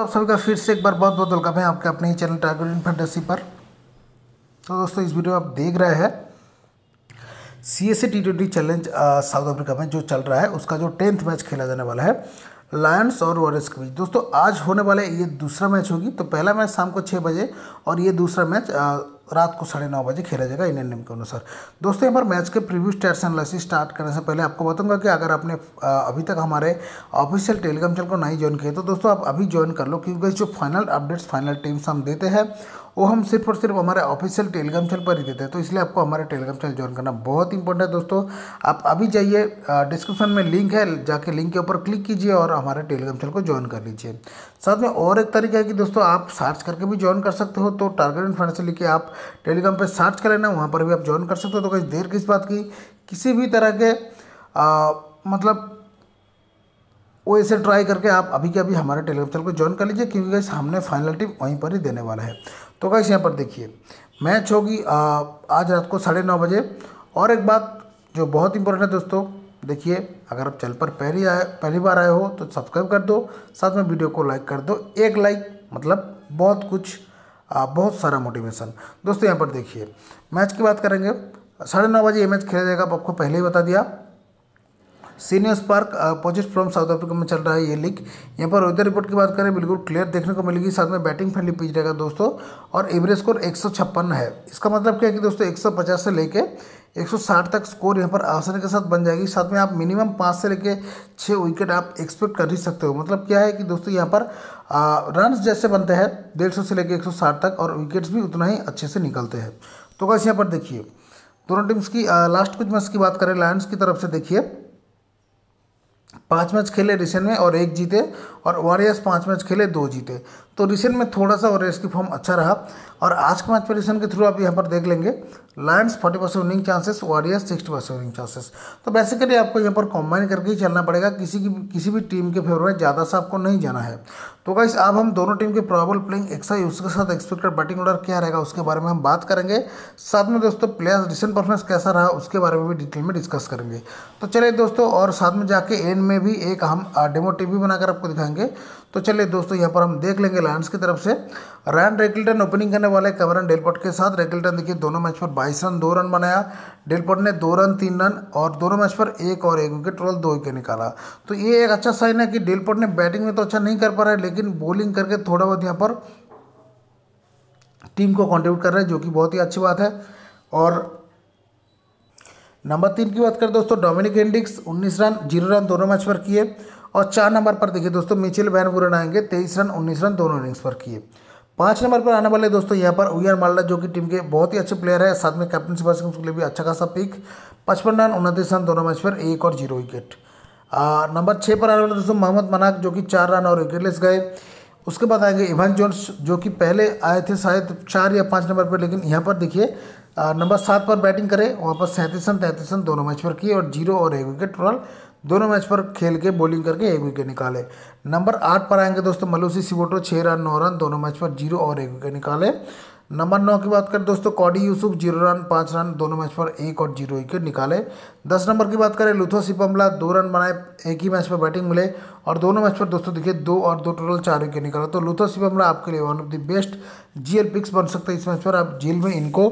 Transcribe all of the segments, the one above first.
दोस्तों आप सभी का फिर से एक बार बहुत बहुत वेलकम है आपके अपने ही चैनल टाइगर इन फैंटेसी पर तो दोस्तों इस वीडियो में आप देख रहे हैं C S T twenty challenge South Africa में जो चल रहा है उसका जो टेंथ मैच खेला जाने वाला है लायंस और वॉरियर्स के बीच दोस्तों आज होने वाला ये दूसरा मैच होगी तो पहला मैच शाम को छः बजे और ये दूसरा मैच रात को साढ़े नौ बजे खेला जाएगा इंडियन टीम के अनुसार दोस्तों यहाँ पर मैच के प्रीव्यू स्टैट्स एनालिसिस स्टार्ट करने से पहले आपको बताऊंगा कि अगर आपने अभी तक हमारे ऑफिशियल टेलीग्राम चैनल को नहीं ज्वाइन किया तो दोस्तों आप अभी ज्वाइन कर लो क्योंकि जो फाइनल अपडेट्स फाइनल टीम्स हम देते हैं वो हम सिर्फ और सिर्फ हमारे ऑफिशियल टेलीग्राम चैनल पर ही देते हैं तो इसलिए आपको हमारे टेलीग्राम चैनल ज्वाइन करना बहुत इंपॉर्टेंट है दोस्तों आप अभी जाइए डिस्क्रिप्शन में लिंक है जाके लिंक के ऊपर क्लिक कीजिए और हमारे टेलीग्राम चैनल को ज्वाइन कर लीजिए साथ में और एक तरीका है कि दोस्तों आप सर्च करके भी ज्वाइन कर सकते हो तो टारगेट इन फंड से लेके आप टेलीग्राम पर सर्च कर लेना वहाँ पर भी आप ज्वाइन कर सकते हो तो कहीं देर किस बात की किसी भी तरह के मतलब वो ऐसे ट्राई करके आप अभी के अभी हमारे टेलीग्राम चैनल को ज्वाइन कर लीजिए क्योंकि हमने फाइनल टीम वहीं पर ही देने वाला है तो गाइस यहाँ पर देखिए मैच होगी आज रात को साढ़े नौ बजे और एक बात जो बहुत इंपॉर्टेंट है दोस्तों देखिए अगर आप चैनल पर पहली आए पहली बार आए हो तो सब्सक्राइब कर दो साथ में वीडियो को लाइक कर दो एक लाइक मतलब बहुत कुछ आ, बहुत सारा मोटिवेशन दोस्तों यहाँ पर देखिए मैच की बात करेंगे साढ़े नौ बजे ये मैच खेला जाएगा आपको पहले ही बता दिया senior spark opposite from South Africa में चल रहा है ये लीग यहाँ पर वेदर रिपोर्ट की बात करें बिल्कुल क्लियर देखने को मिलेगी साथ में बैटिंग फ्रेंडली पिच रहेगा दोस्तों और एवरेज स्कोर एक है इसका मतलब क्या है कि दोस्तों एक से लेके 160 तक स्कोर यहाँ पर आसानी के साथ बन जाएगी साथ में आप मिनिमम पाँच से लेके छः विकेट आप एक्सपेक्ट कर ही सकते हो मतलब क्या है कि दोस्तों यहाँ पर रन uh, जैसे बनते हैं डेढ़ सौ से लेके 160 तक और विकेट्स भी उतना ही अच्छे से निकलते हैं तो बस यहाँ पर देखिए दोनों टीम्स की आ, uh, लास्ट कुछ मैच की बात करें लायंस की तरफ से देखिए पाँच मैच खेले रिसेंट में और एक जीते और वॉरियर्स पाँच मैच खेले दो जीते तो रिसेंट में थोड़ा सा वॉरियर्स की फॉर्म अच्छा रहा और आज के मैच पोजिशन के थ्रू आप यहाँ पर देख लेंगे lions 40 percent winning chances warriors 60 percent winning chances तो बेसिकली आपको यहाँ पर कॉम्बाइन करके ही चलना पड़ेगा किसी की किसी भी टीम के फेवर में ज़्यादा सा आपको नहीं जाना है तो गाइस अब हम दोनों टीम के प्रॉबल प्लेइंग एक्साइज उसके साथ एक्सपेक्टेड बैटिंग ऑर्डर क्या रहेगा उसके बारे में हम बात करेंगे साथ में दोस्तों प्लेयर्स रिसेंट परफॉर्मेंस कैसा रहा उसके बारे में भी डिटेल में डिस्कस करेंगे तो चलिए दोस्तों और साथ में जाके एंड में भी एक हम डेमो टीम भी बनाकर आपको दिखाएंगे तो चलिए दोस्तों यहाँ पर हम देख लेंगे लायंस की तरफ से रैन रेकिल्टन ओपनिंग करने वाले कैमरन डेलपोट के साथ रेकिल्टन देखिए दोनों मैच पर बाईस रन दो रन बनाया डेलपोट ने दो रन तीन रन और दोनों मैच पर एक और एक विकेट टोटल दो विकेट निकाला तो ये एक अच्छा साइन है कि डेलपोर्ट ने बैटिंग में तो अच्छा नहीं कर पा रहा है लेकिन बॉलिंग करके थोड़ा बहुत यहाँ पर टीम को कॉन्ट्रीब्यूट कर रहा है जो कि बहुत ही अच्छी बात है और नंबर तीन की बात करें दोस्तों डोमिनिक हेंडिक्स उन्नीस रन जीरो रन दोनों मैच पर किए और चार नंबर पर देखिए दोस्तों मिचिल वैन बुरन आएंगे तेईस रन उन्नीस रन दोनों इनिंग्स पर किए पाँच नंबर पर आने वाले दोस्तों यहाँ पर उयर मालडा जो कि टीम के बहुत ही अच्छे प्लेयर है साथ में कैप्टनसी पर्सन के लिए भी अच्छा खासा पिक पचपन रन उनतीस रन दोनों मैच पर एक और जीरो विकेट नंबर छः पर आने वाले दोस्तों मोहम्मद मनाक जो कि चार रन और विकेटलेस गए उसके बाद आएंगे इवन जोन्स जो कि पहले आए थे शायद चार या पाँच नंबर पर लेकिन यहाँ पर देखिए नंबर सात पर बैटिंग करे वहाँ पर सैंतीस रन तैंतीस रन दोनों मैच पर किए और जीरो और एक विकेट टोटल दोनों मैच पर खेल के बॉलिंग करके एक विकेट निकाले नंबर आठ पर आएंगे दोस्तों मलूसी सिवोटो छः रन नौ रन दोनों मैच पर जीरो और एक विकेट निकाले नंबर नौ की बात करें दोस्तों कॉडी यूसुफ जीरो रन पाँच रन दोनों मैच पर एक और जीरो विकेट निकाले दस नंबर की बात करें लुथो सिपम्बला दो रन बनाए एक ही मैच पर बैटिंग मिले और दोनों मैच पर दोस्तों देखिए दो और दो टोटल चार विकेट निकाले तो लुथो सिपम्बला आपके लिए one of the best G picks बन सकता है इस मैच पर आप जेल में इनको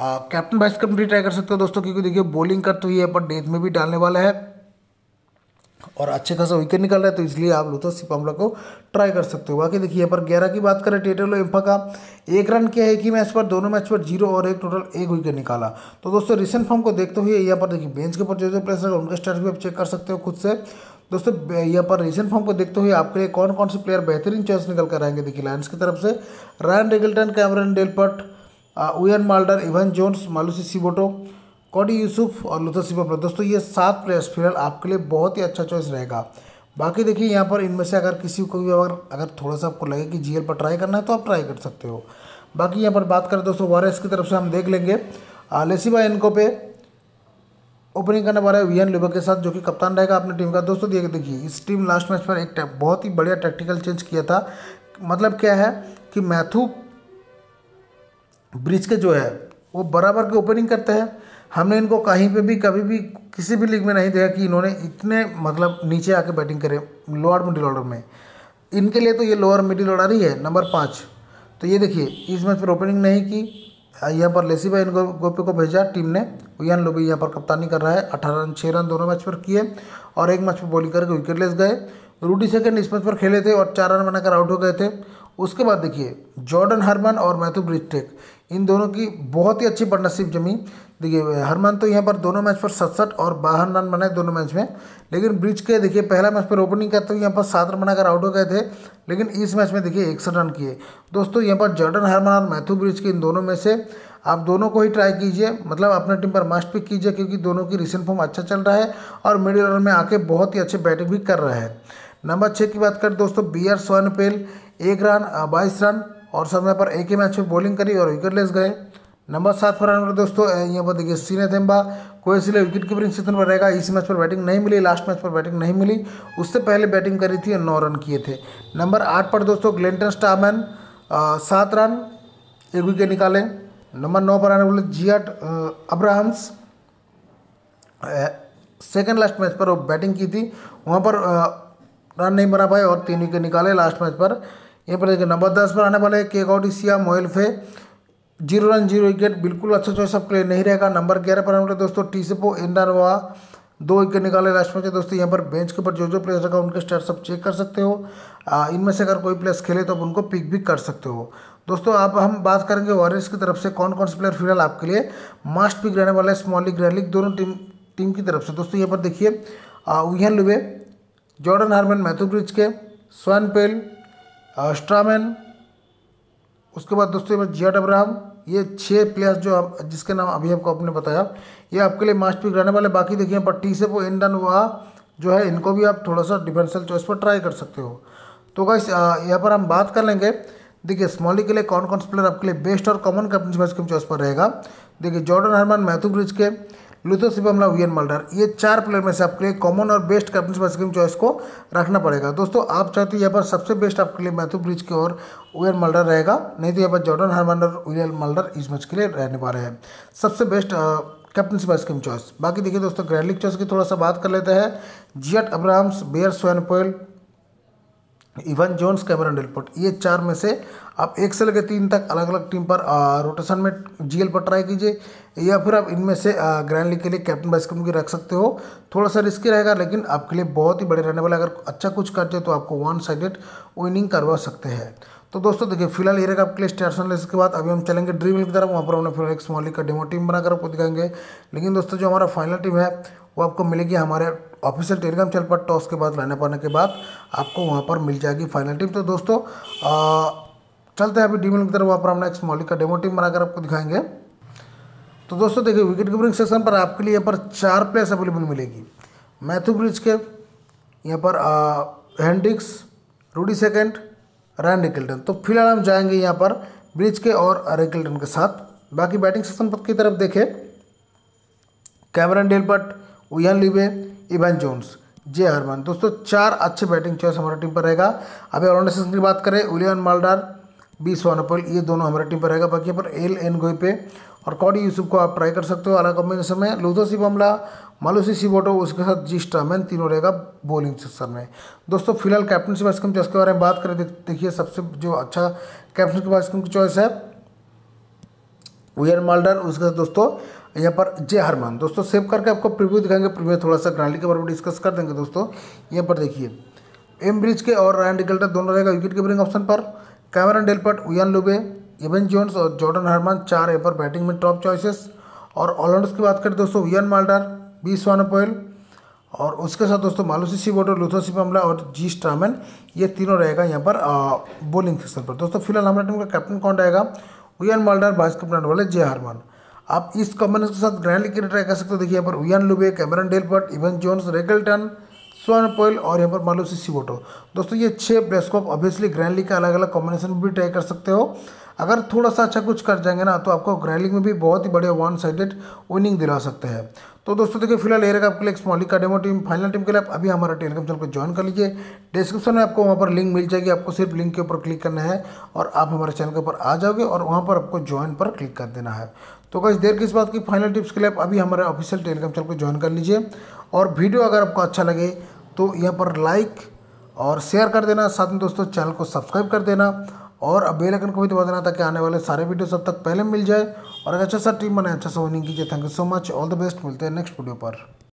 कैप्टन वाइस कैप्टन भी ट्राई कर सकते हो दोस्तों क्योंकि देखिए बॉलिंग कर तो ये पर डेथ में भी डालने वाला है और अच्छे खासा विकेट निकल रहा है तो इसलिए आप लुथो सिपामला को ट्राई कर सकते हो बाकी देखिए यहाँ पर ग्यारह की बात करें टेटेलो एम्फा का एक रन किया है एक ही मैच पर दोनों मैच पर जीरो और एक टोटल एक विकेट निकाला तो दोस्तों रिसेंट फॉर्म को देखते हुए यहाँ पर देखिए बेंच के ऊपर जो जो प्लेयर है उनके स्टार्ट भी आप चेक कर सकते हो खुद से दोस्तों यहाँ पर रिसेंट फॉर्म को देखते हुए आपके लिए कौन कौन से प्लेयर बेहतरीन चॉइस निकल कर आएंगे देखिए लायंस की तरफ से रायन रेगल्टन कैमरन डेलपट उन Mulder Evan Jones Malusi Siboto Cody Yusuf और लुथर सिपा पर दोस्तों ये सात प्लेयर्स फिलहाल आपके लिए बहुत ही अच्छा चॉइस रहेगा बाकी देखिए यहाँ पर इनमें से अगर किसी को भी अगर अगर थोड़ा सा आपको लगे कि जी पर ट्राई करना है तो आप ट्राई कर सकते हो बाकी यहाँ पर बात करें दोस्तों वॉरियर्स की तरफ से हम देख लेंगे लेसिबा इनको पे ओपनिंग करने वाला है वी एन के साथ जो कि कप्तान रहेगा अपनी टीम का दोस्तों देखिए देखिए इस टीम लास्ट मैच पर एक बहुत ही बढ़िया टैक्टिकल चेंज किया था मतलब क्या है कि मैथू ब्रिज के जो है वो बराबर की ओपनिंग करते हैं हमने इनको कहीं पे भी कभी भी किसी भी लीग में नहीं देखा कि इन्होंने इतने मतलब नीचे आके बैटिंग करे लोअर मिडिल ऑर्डर में इनके लिए तो ये लोअर मिडिल ऑर्डर ही है नंबर पाँच तो ये देखिए इस मैच पर ओपनिंग नहीं की यहाँ पर लेसी भाई इनको गोपे को भेजा टीम ने उयान लोबी यहाँ पर कप्तानी कर रहा है अठारह रन छः रन दोनों मैच पर किए और एक मैच पर बॉलिंग करके विकेट लेस गए रूडी सेकंड इस मैच पर खेले थे और चार रन बनाकर आउट हो गए थे उसके बाद देखिए जॉर्डन हरमन और मैथ्यू ब्रिस्टेक इन दोनों की बहुत ही अच्छी पार्टनरशिप जमी देखिए हरमन तो यहाँ पर दोनों मैच पर सतसठ और बाहर रन बनाए दोनों मैच में लेकिन ब्रिज के देखिए पहला मैच पर ओपनिंग करते हुए यहाँ पर सात रन बनाकर आउट हो गए थे लेकिन इस मैच में देखिए इकसठ रन किए दोस्तों यहाँ पर जॉर्डन हरमन और मैथ्यू ब्रिज के इन दोनों में से आप दोनों को ही ट्राई कीजिए मतलब अपने टीम पर मास्ट पिक कीजिए क्योंकि दोनों की रिसेंट फॉर्म अच्छा चल रहा है और मिडिल ऑर्डर में आके बहुत ही अच्छे बैटिंग भी कर रहा है नंबर छः की बात करें दोस्तों बी आर पेल एक रन बाईस रन और समय पर एक ही मैच में बॉलिंग करी और विकेट लेस गए नंबर सात पर रन दोस्तों यहाँ पर देखिए सीने थेम्बा को इसलिए विकेट कीपरिंग सीजन पर रहेगा इस मैच पर बैटिंग नहीं मिली लास्ट मैच पर बैटिंग नहीं मिली उससे पहले बैटिंग करी थी और नौ रन किए थे नंबर आठ पर दोस्तों ग्लेंटन स्टामैन सात रन एक विकेट निकाले नंबर नौ पर आने वाले जियाट अब्राहम्स सेकेंड लास्ट मैच पर वो बैटिंग की थी वहाँ पर रन नहीं बना पाए और तीन विकेट निकाले लास्ट मैच पर यहाँ पर देखिए नंबर दस पर आने वाले के गौडिसिया मोयलफे जीरो रन जीरो विकेट बिल्कुल अच्छा चॉइस आपके लिए नहीं रहेगा नंबर ग्यारह पर आने दोस्तों टीसेपो एंडारवा दो विकेट निकाले लास्ट में दोस्तों यहाँ पर बेंच के ऊपर जो जो प्लेयर्स रखा उनके स्टार्ट सब चेक कर सकते हो इनमें से अगर कोई प्लेयर्स खेले तो आप उनको पिक भी कर सकते हो दोस्तों अब हम बात करेंगे वॉरियर्स की तरफ से कौन कौन से प्लेयर फिलहाल आपके लिए मास्ट पिक रहने वाला है स्मॉल लीग ग्रैंड लीग दोनों टीम टीम की तरफ से दोस्तों यहाँ पर देखिए Wihan Lubbe Jordan Hermann Matthew Breetzke स्वान पेल स्ट्रामैन उसके बाद दोस्तों में जियाड अब्राहम ये छः प्लेयर्स जो आप जिसके नाम अभी आपको आपने बताया ये आपके लिए मास्ट पिक रहने वाले बाकी देखिए पर टी से वो डन हुआ जो है इनको भी आप थोड़ा सा डिफेंसल चॉइस पर ट्राई कर सकते हो तो गाइस यहाँ पर हम बात कर लेंगे देखिए स्मॉली के लिए कौन कौन से प्लेयर आपके लिए बेस्ट और कॉमन कैप्टनशिप चॉइस पर रहेगा देखिए जॉर्डन हरमन मैथ्यू ब्रिज के लुथोस सिपमला वियन मल्डर ये चार प्लेयर में से आपके लिए कॉमन और बेस्ट कैप्टन बैटिंग चॉइस को रखना पड़ेगा दोस्तों आप चाहते यहाँ पर सबसे बेस्ट आपके लिए मैथ्यू ब्रिज की और वियन मल्डर रहेगा नहीं तो यहाँ पर जॉर्डन और विलियन मल्डर इस मैच के लिए रहने वाले हैं सबसे best captain by scheme choice बाकी देखिए दोस्तों ग्रैंडलिक चॉइस की थोड़ा सा बात कर लेते हैं जियट अब्राहम्स बेयर पोइल इवन जोन्स कैमरन डेलपोर्ट ये चार में से आप एक से लेकर तीन तक अलग अलग टीम पर रोटेशन में जीएल पर ट्राई कीजिए या फिर आप इनमें से ग्रैंड लीग के लिए कैप्टन बाइस कैप्टन रख सकते हो थोड़ा सा रिस्की रहेगा लेकिन आपके लिए बहुत ही बड़े रहने वाला अगर अच्छा कुछ करते तो आपको वन साइडेड विनिंग करवा सकते हैं तो दोस्तों देखिए फिलहाल ये रहेगा आपके लिए स्टेशन लेस के बाद अभी हम चलेंगे ड्रीम की तरफ वहाँ पर हमने फिर एक स्मॉल लीग का डेमो टीम बनाकर आपको दिखाएंगे लेकिन दोस्तों जो हमारा फाइनल टीम है वो आपको मिलेगी हमारे ऑफिशियल टेलीग्राम चैनल पर टॉस के बाद लाने पाने के बाद आपको वहाँ पर मिल जाएगी फाइनल टीम तो दोस्तों चलते हैं अभी ड्रीम की तरफ वहाँ पर हमने एक स्मॉल लीग का डेमो टीम बनाकर आपको दिखाएंगे तो दोस्तों देखिए विकेट कीपरिंग सेक्शन पर आपके लिए यहाँ पर चार प्लेयर्स अवेलेबल मिलेगी मैथ्यू ब्रिज के यहाँ पर Hendricks Rudi Second Ryan Rickelton तो फिलहाल हम जाएंगे यहाँ पर ब्रिज के और रिकल्टन के साथ बाकी बैटिंग सेशन पद की तरफ देखें कैमरन डेलपट उन लिबे इवन जोन्स जे हरमन दोस्तों चार अच्छे बैटिंग चॉइस हमारे टीम पर रहेगा अभी ऑलराउंडर सेशन की बात करें उलियन मालडार बी सोनोपल ये दोनों हमारे टीम पर रहेगा बाकी यहाँ पर एल एन गोई पे और कॉडी यूसुफ को आप ट्राई कर सकते हो आला कॉम्बिनेशन में लूथो शिवमला मालूसी सिबोटो उसके साथ जी स्टामैन तीनों रहेगा बॉलिंग सेक्शन में दोस्तों फिलहाल कैप्टनशिप चॉइस के बारे में बात करें देखिए सबसे जो अच्छा कैप्टनशिप स्कीम की चॉइस है वियर माल्डर उसके साथ दोस्तों यहाँ पर जे हरमान दोस्तों सेव करके आपको प्रिव्यू दिखाएंगे प्रिव्यू थोड़ा सा ग्रांडी के बारे में डिस्कस कर देंगे दोस्तों यहाँ पर देखिए एम ब्रिज के और रायन डिकल्टर दोनों रहेगा विकेट कीपरिंग ऑप्शन पर कैमरन डेलपट उन लुबे इवन जोन्स और जॉर्डन हरमान चार है पर बैटिंग में टॉप चॉइसेस और ऑलराउंडर्स की बात करें दोस्तों वियन माल्डर बी स्वानपोयल और उसके साथ दोस्तों मालूसी सीबोटो लुथो सिपमला और जी स्ट्रामैन ये तीनों रहेगा यहाँ पर बॉलिंग सेक्शन पर दोस्तों फिलहाल हमारे टीम का कैप्टन कौन रहेगा वियन माल्डर वाइस कैप्टन वाले जे हरमान आप इस कॉम्बिनेशन के साथ ग्रैंड क्रिकेट ट्राई कर सकते हो देखिए यहाँ पर Wihan Lubbe Cameron Delport Evan Jones Rickelton Swanepoel और यहाँ पर मान लो सी वोटो दोस्तों ये छः प्लेस को आप ऑब्वियसली ग्रैंडली का अलग अलग कॉम्बिनेशन भी ट्राई कर सकते हो अगर थोड़ा सा अच्छा कुछ कर जाएंगे ना तो आपको ग्रैंडलिंग में भी बहुत ही बड़े वन साइडेड विनिंग दिला सकते हैं तो दोस्तों देखिए फिलहाल एयर रहेगा आपके लिए स्मॉली का डेमो टीम फाइनल टीम के लिए आप अभी हमारा टेलीग्राम चैनल को ज्वाइन कर लीजिए डिस्क्रिप्शन में आपको वहाँ पर लिंक मिल जाएगी आपको सिर्फ लिंक के ऊपर क्लिक करना है और आप हमारे चैनल के ऊपर आ जाओगे और वहाँ पर आपको ज्वाइन पर क्लिक कर देना है तो कई देर की इस बात की फाइनल टिप्स के लिए आप अभी हमारे ऑफिशियल टेलीग्राम चैनल को ज्वाइन कर लीजिए और वीडियो अगर आपको अच्छा लगे तो यहाँ पर लाइक और शेयर कर देना साथ में दोस्तों चैनल को सब्सक्राइब कर देना और बेल आइकन को भी दबा देना ताकि आने वाले सारे वीडियो सब तक पहले मिल जाए और अगर अच्छा सा टीम बनाए अच्छा सा विनिंग कीजिए thank you so much all the best मिलते हैं नेक्स्ट वीडियो पर